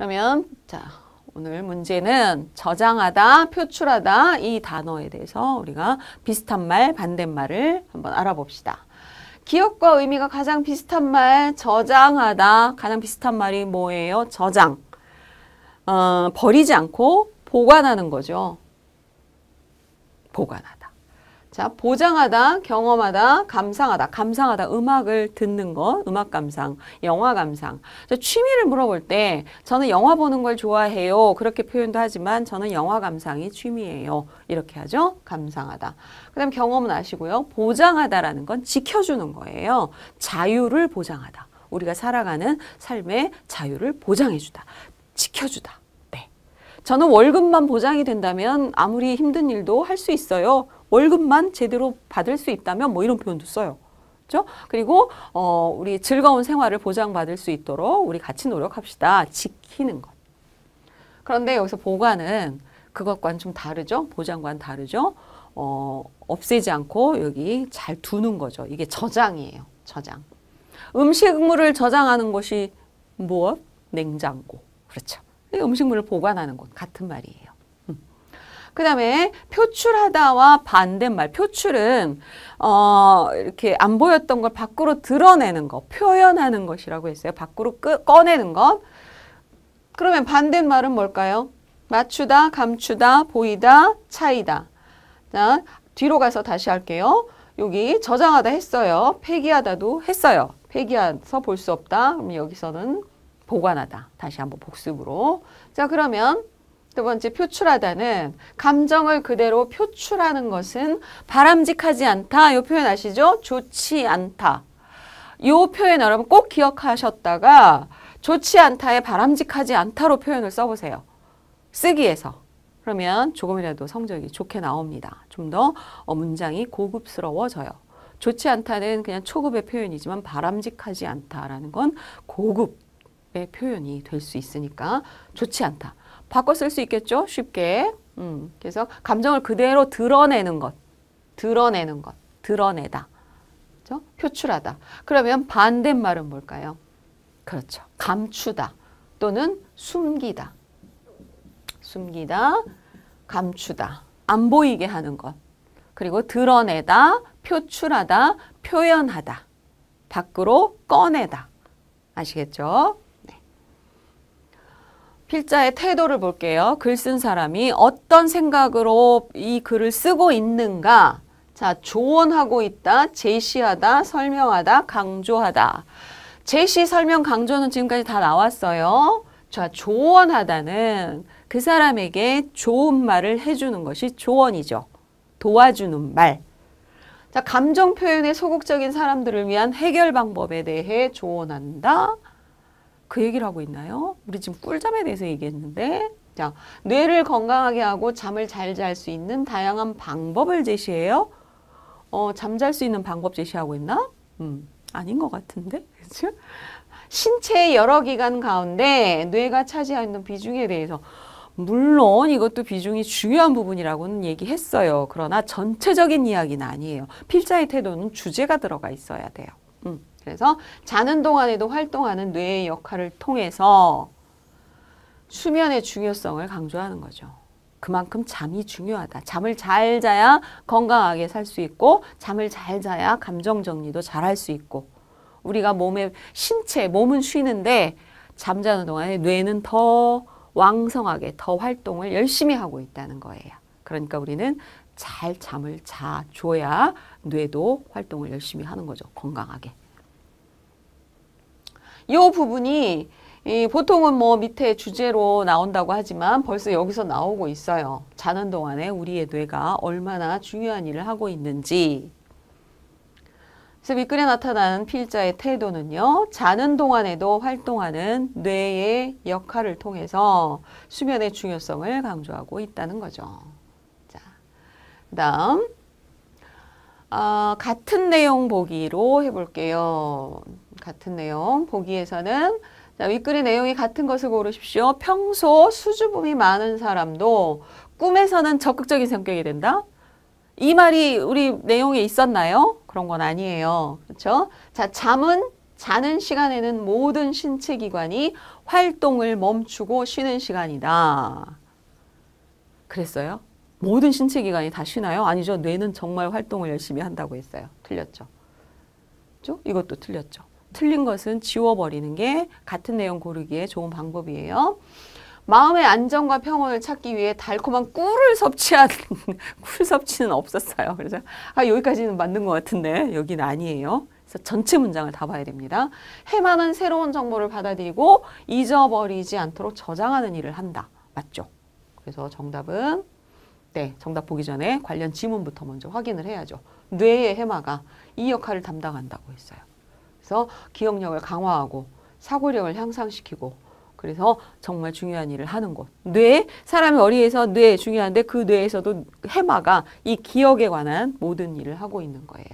그러면 자 오늘 문제는 저장하다, 표출하다 이 단어에 대해서 우리가 비슷한 말, 반대말을 한번 알아봅시다. 기억과 의미가 가장 비슷한 말, 저장하다. 가장 비슷한 말이 뭐예요? 저장. 어, 버리지 않고 보관하는 거죠. 보관하다. 자, 보장하다, 경험하다, 감상하다. 감상하다. 음악을 듣는 것, 음악 감상, 영화 감상. 자, 취미를 물어볼 때 저는 영화 보는 걸 좋아해요. 그렇게 표현도 하지만 저는 영화 감상이 취미예요. 이렇게 하죠. 감상하다. 그다음 경험은 아시고요. 보장하다라는 건 지켜주는 거예요. 자유를 보장하다. 우리가 살아가는 삶의 자유를 보장해 주다. 지켜주다. 네. 저는 월급만 보장이 된다면 아무리 힘든 일도 할 수 있어요. 월급만 제대로 받을 수 있다면 뭐 이런 표현도 써요. 그렇죠? 그리고 어, 우리 즐거운 생활을 보장받을 수 있도록 우리 같이 노력합시다. 지키는 것. 그런데 여기서 보관은 그것과는 좀 다르죠. 보장과는 다르죠. 어, 없애지 않고 여기 잘 두는 거죠. 이게 저장이에요. 저장. 음식물을 저장하는 것이 무엇? 냉장고. 그렇죠. 음식물을 보관하는 곳 같은 말이에요. 그 다음에 표출하다와 반대말 표출은 어, 이렇게 안 보였던 걸 밖으로 드러내는 것, 표현하는 것이라고 했어요. 밖으로 끄, 꺼내는 것. 그러면 반대말은 뭘까요? 맞추다, 감추다, 보이다, 차이다. 자, 뒤로 가서 다시 할게요. 여기 저장하다 했어요. 폐기하다도 했어요. 폐기해서 볼 수 없다. 그럼 여기서는 보관하다. 다시 한번 복습으로. 자, 그러면 두 번째 표출하다는 감정을 그대로 표출하는 것은 바람직하지 않다. 이 표현 아시죠? 좋지 않다. 이 표현 여러분 꼭 기억하셨다가 좋지 않다에 바람직하지 않다로 표현을 써보세요. 쓰기에서. 그러면 조금이라도 성적이 좋게 나옵니다. 좀 더 문장이 고급스러워져요. 좋지 않다는 그냥 초급의 표현이지만 바람직하지 않다라는 건 고급의 표현이 될 수 있으니까 좋지 않다. 바꿔 쓸 수 있겠죠? 쉽게. 음, 그래서 감정을 그대로 드러내는 것. 드러내는 것. 드러내다. 그렇죠? 표출하다. 그러면 반대말은 뭘까요? 그렇죠. 감추다. 또는 숨기다. 숨기다. 감추다. 안 보이게 하는 것. 그리고 드러내다. 표출하다. 표현하다. 밖으로 꺼내다. 아시겠죠? 필자의 태도를 볼게요. 글 쓴 사람이 어떤 생각으로 이 글을 쓰고 있는가. 자, 조언하고 있다, 제시하다, 설명하다, 강조하다. 제시, 설명, 강조는 지금까지 다 나왔어요. 자, 조언하다는 그 사람에게 좋은 말을 해주는 것이 조언이죠. 도와주는 말. 자, 감정 표현에 소극적인 사람들을 위한 해결 방법에 대해 조언한다. 그 얘기를 하고 있나요? 우리 지금 꿀잠에 대해서 얘기했는데 자 뇌를 건강하게 하고 잠을 잘 잘 수 있는 다양한 방법을 제시해요. 어, 잠잘 수 있는 방법 제시하고 있나? 음, 아닌 것 같은데, 그렇죠? 신체의 여러 기관 가운데 뇌가 차지하는 비중에 대해서 물론 이것도 비중이 중요한 부분이라고는 얘기했어요. 그러나 전체적인 이야기는 아니에요. 필자의 태도는 주제가 들어가 있어야 돼요. 음. 그래서 자는 동안에도 활동하는 뇌의 역할을 통해서 수면의 중요성을 강조하는 거죠. 그만큼 잠이 중요하다. 잠을 잘 자야 건강하게 살 수 있고 잠을 잘 자야 감정 정리도 잘할 수 있고 우리가 몸의 신체, 몸은 쉬는데 잠자는 동안에 뇌는 더 왕성하게 더 활동을 열심히 하고 있다는 거예요. 그러니까 우리는 잘 잠을 자줘야 뇌도 활동을 열심히 하는 거죠. 건강하게. 이 부분이 이 보통은 뭐 밑에 주제로 나온다고 하지만 벌써 여기서 나오고 있어요. 자는 동안에 우리의 뇌가 얼마나 중요한 일을 하고 있는지. 그래서 밑글에 나타난 필자의 태도는요. 자는 동안에도 활동하는 뇌의 역할을 통해서 수면의 중요성을 강조하고 있다는 거죠. 자, 그 다음 어, 아, 같은 내용 보기로 해볼게요. 같은 내용 보기에서는 자, 윗글의 내용이 같은 것을 고르십시오. 평소 수줍음이 많은 사람도 꿈에서는 적극적인 성격이 된다. 이 말이 우리 내용에 있었나요? 그런 건 아니에요. 그렇죠? 자, 잠은 자는 시간에는 모든 신체 기관이 활동을 멈추고 쉬는 시간이다. 그랬어요? 모든 신체 기관이 다 쉬나요? 아니죠. 뇌는 정말 활동을 열심히 한다고 했어요. 틀렸죠. 그렇죠? 이것도 틀렸죠. 틀린 것은 지워버리는 게 같은 내용 고르기에 좋은 방법이에요. 마음의 안정과 평온을 찾기 위해 달콤한 꿀을 섭취한 꿀 섭취는 없었어요. 그래서 아 여기까지는 맞는 것 같은데 여기는 아니에요. 그래서 전체 문장을 다 봐야 됩니다. 해마는 새로운 정보를 받아들이고 잊어버리지 않도록 저장하는 일을 한다. 맞죠? 그래서 정답은 네, 정답 보기 전에 관련 지문부터 먼저 확인을 해야죠. 뇌의 해마가 이 역할을 담당한다고 했어요. 통해서 기억력을 강화하고 사고력을 향상시키고 그래서 정말 중요한 일을 하는 곳. 뇌, 사람의머리에서뇌 중요한데 그 뇌에서도 해마가 이 기억에 관한 모든 일을 하고 있는 거예요.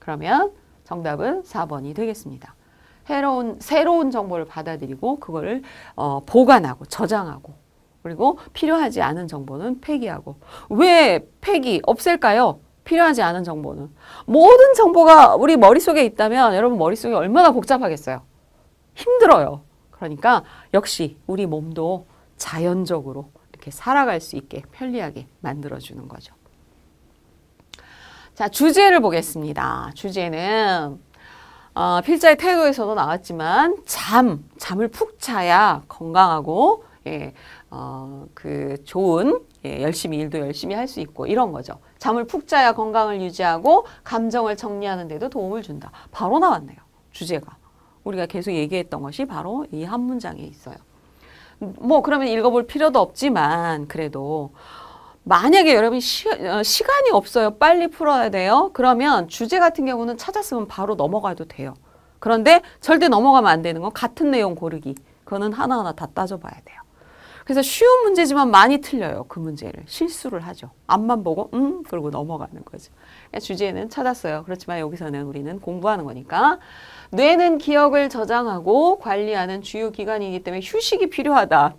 그러면 정답은 4번이 되겠습니다. 새로운, 새로운 정보를 받아들이고 그거를 어, 보관하고 저장하고 그리고 필요하지 않은 정보는 폐기하고 왜 폐기 없앨까요? 필요하지 않은 정보는. 모든 정보가 우리 머릿속에 있다면 여러분 머릿속이 얼마나 복잡하겠어요. 힘들어요. 그러니까 역시 우리 몸도 자연적으로 이렇게 살아갈 수 있게 편리하게 만들어주는 거죠. 자, 주제를 보겠습니다. 주제는 어, 필자의 태도에서도 나왔지만 잠, 잠을 푹 자야 건강하고 예, 어, 그 좋은 예, 열심히 일도 열심히 할 수 있고 이런 거죠. 잠을 푹 자야 건강을 유지하고 감정을 정리하는 데도 도움을 준다. 바로 나왔네요. 주제가. 우리가 계속 얘기했던 것이 바로 이 한 문장에 있어요. 뭐 그러면 읽어볼 필요도 없지만 그래도 만약에 여러분 시, 어, 간이 없어요. 빨리 풀어야 돼요. 그러면 주제 같은 경우는 찾았으면 바로 넘어가도 돼요. 그런데 절대 넘어가면 안 되는 건 같은 내용 고르기. 그거는 하나하나 다 따져봐야 돼요. 그래서 쉬운 문제지만 많이 틀려요. 그 문제를. 실수를 하죠. 앞만 보고 음 그러고 넘어가는 거죠. 그러니까 주제는 찾았어요. 그렇지만 여기서는 우리는 공부하는 거니까 뇌는 기억을 저장하고 관리하는 주요 기관이기 때문에 휴식이 필요하다.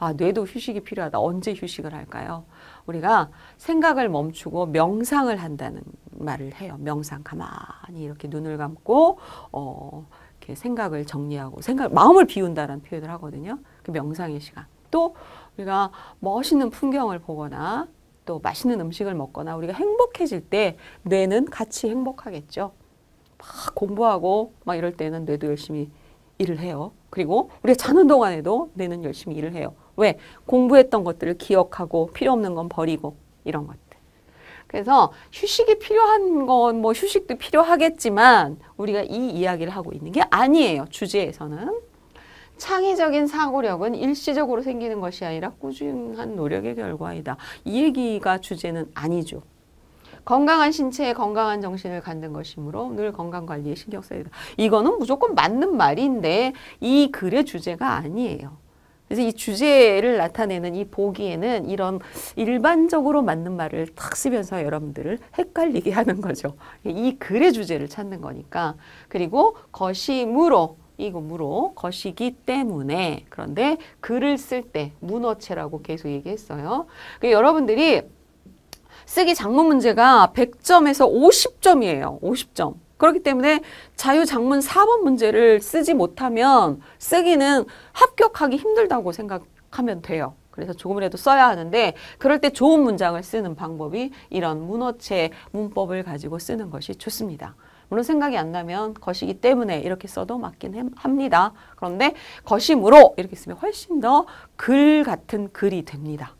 아, 뇌도 휴식이 필요하다. 언제 휴식을 할까요? 우리가 생각을 멈추고 명상을 한다는 말을 해요. 명상 가만히 이렇게 눈을 감고 어, 이렇게 생각을 정리하고 생각 마음을 비운다라는 표현을 하거든요. 그 명상의 시간. 또 우리가 멋있는 풍경을 보거나 또 맛있는 음식을 먹거나 우리가 행복해질 때 뇌는 같이 행복하겠죠. 막 공부하고 막 이럴 때는 뇌도 열심히 일을 해요. 그리고 우리가 자는 동안에도 뇌는 열심히 일을 해요. 왜? 공부했던 것들을 기억하고 필요 없는 건 버리고 이런 것들. 그래서 휴식이 필요한 건 뭐 휴식도 필요하겠지만 우리가 이 이야기를 하고 있는 게 아니에요. 주제에서는. 창의적인 사고력은 일시적으로 생기는 것이 아니라 꾸준한 노력의 결과이다. 이 얘기가 주제는 아니죠. 건강한 신체에 건강한 정신을 갖는 것이므로 늘 건강관리에 신경 써야 된다. 이거는 무조건 맞는 말인데 이 글의 주제가 아니에요. 그래서 이 주제를 나타내는 이 보기에는 이런 일반적으로 맞는 말을 탁 쓰면서 여러분들을 헷갈리게 하는 거죠. 이 글의 주제를 찾는 거니까. 그리고 거심으로 이거 무로 것이기 때문에 그런데 글을 쓸 때 문어체라고 계속 얘기했어요. 그 여러분들이 쓰기 작문 문제가 100점에서 50점이에요. 50점. 그렇기 때문에 자유작문 4번 문제를 쓰지 못하면 쓰기는 합격하기 힘들다고 생각하면 돼요. 그래서 조금이라도 써야 하는데 그럴 때 좋은 문장을 쓰는 방법이 이런 문어체 문법을 가지고 쓰는 것이 좋습니다. 물론 생각이 안 나면 것이기 때문에 이렇게 써도 맞긴 합니다. 그런데 거심으로 이렇게 쓰면 훨씬 더 글 같은 글이 됩니다.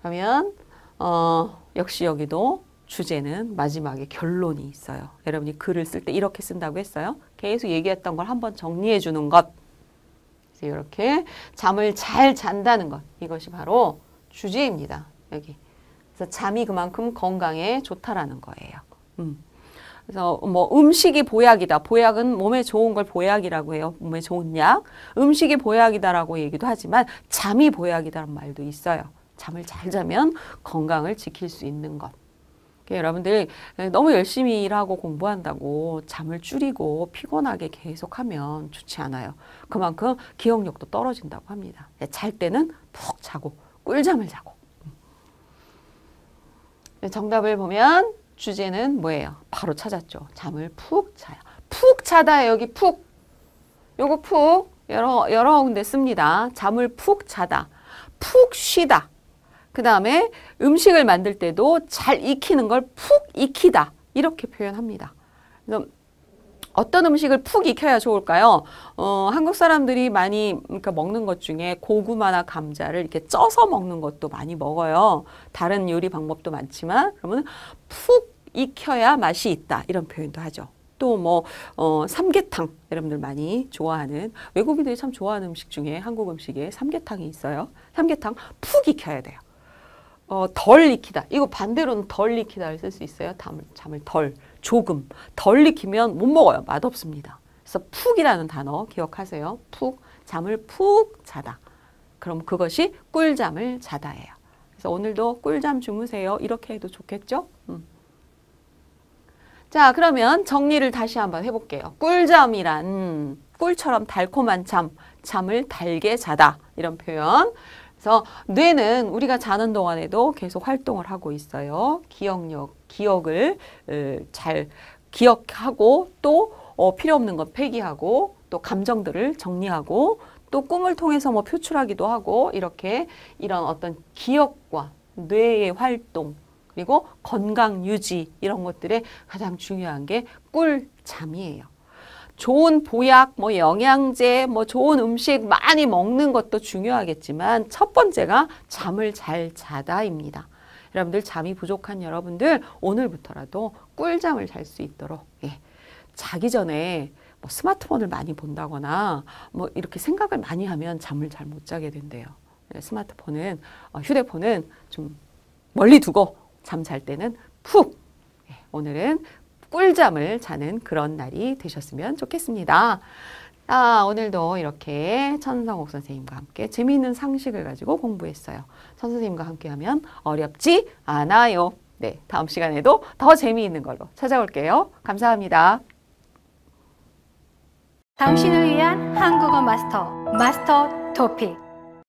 그러면 어, 역시 여기도 주제는 마지막에 결론이 있어요. 여러분이 글을 쓸 때 이렇게 쓴다고 했어요. 계속 얘기했던 걸 한번 정리해 주는 것. 이렇게 잠을 잘 잔다는 것. 이것이 바로 주제입니다. 여기. 그래서 잠이 그만큼 건강에 좋다라는 거예요. 음. 그래서 뭐 음식이 보약이다. 보약은 몸에 좋은 걸 보약이라고 해요. 몸에 좋은 약. 음식이 보약이다라고 얘기도 하지만 잠이 보약이다라는 말도 있어요. 잠을 잘 자면 건강을 지킬 수 있는 것. 여러분들 너무 열심히 일하고 공부한다고 잠을 줄이고 피곤하게 계속하면 좋지 않아요. 그만큼 기억력도 떨어진다고 합니다. 네, 잘 때는 푹 자고 꿀잠을 자고. 음. 네, 정답을 보면 주제는 뭐예요? 바로 찾았죠. 잠을 푹 자요. 푹 자다 여기 푹. 요거 푹 여러 여러 군데 씁니다. 잠을 푹 자다. 푹 쉬다. 그 다음에 음식을 만들 때도 잘 익히는 걸 푹 익히다. 이렇게 표현합니다. 그래 어떤 음식을 푹 익혀야 좋을까요? 어, 한국 사람들이 많이 그러니까 먹는 것 중에 고구마나 감자를 이렇게 쪄서 먹는 것도 많이 먹어요. 다른 요리 방법도 많지만 그러면 푹 익혀야 맛이 있다 이런 표현도 하죠. 또뭐 어, 삼계탕 여러분들 많이 좋아하는 외국인들이 참 좋아하는 음식 중에 한국 음식에 삼계탕이 있어요. 삼계탕 푹 익혀야 돼요. 어, 덜 익히다. 이거 반대로는 덜 익히다를 쓸 수 있어요. 잠을, 잠을 덜, 조금. 덜 익히면 못 먹어요. 맛없습니다. 그래서 푹이라는 단어 기억하세요. 푹, 잠을 푹 자다. 그럼 그것이 꿀잠을 자다예요. 그래서 오늘도 꿀잠 주무세요. 이렇게 해도 좋겠죠? 음. 자, 그러면 정리를 다시 한번 해볼게요. 꿀잠이란 꿀처럼 달콤한 잠, 잠을 달게 자다. 이런 표현. 그래서 뇌는 우리가 자는 동안에도 계속 활동을 하고 있어요. 기억력, 기억을 잘 기억하고 또 어, 필요 없는 건 폐기하고 또 감정들을 정리하고 또 꿈을 통해서 뭐 표출하기도 하고 이렇게 이런 어떤 기억과 뇌의 활동 그리고 건강 유지 이런 것들의 가장 중요한 게 꿀잠이에요. 좋은 보약, 뭐 영양제, 뭐 좋은 음식 많이 먹는 것도 중요하겠지만 첫 번째가 잠을 잘 자다입니다. 여러분들 잠이 부족한 여러분들 오늘부터라도 꿀잠을 잘 수 있도록 예. 자기 전에 뭐 스마트폰을 많이 본다거나 뭐 이렇게 생각을 많이 하면 잠을 잘 못 자게 된대요. 예, 스마트폰은 어, 휴대폰은 좀 멀리 두고 잠 잘 때는 푹 예. 오늘은 꿀잠을 자는 그런 날이 되셨으면 좋겠습니다. 아, 오늘도 이렇게 천성옥 선생님과 함께 재미있는 상식을 가지고 공부했어요. 천 선생님과 함께하면 어렵지 않아요. 네, 다음 시간에도 더 재미있는 걸로 찾아올게요. 감사합니다. 당신을 위한 한국어 마스터, 마스터 토픽.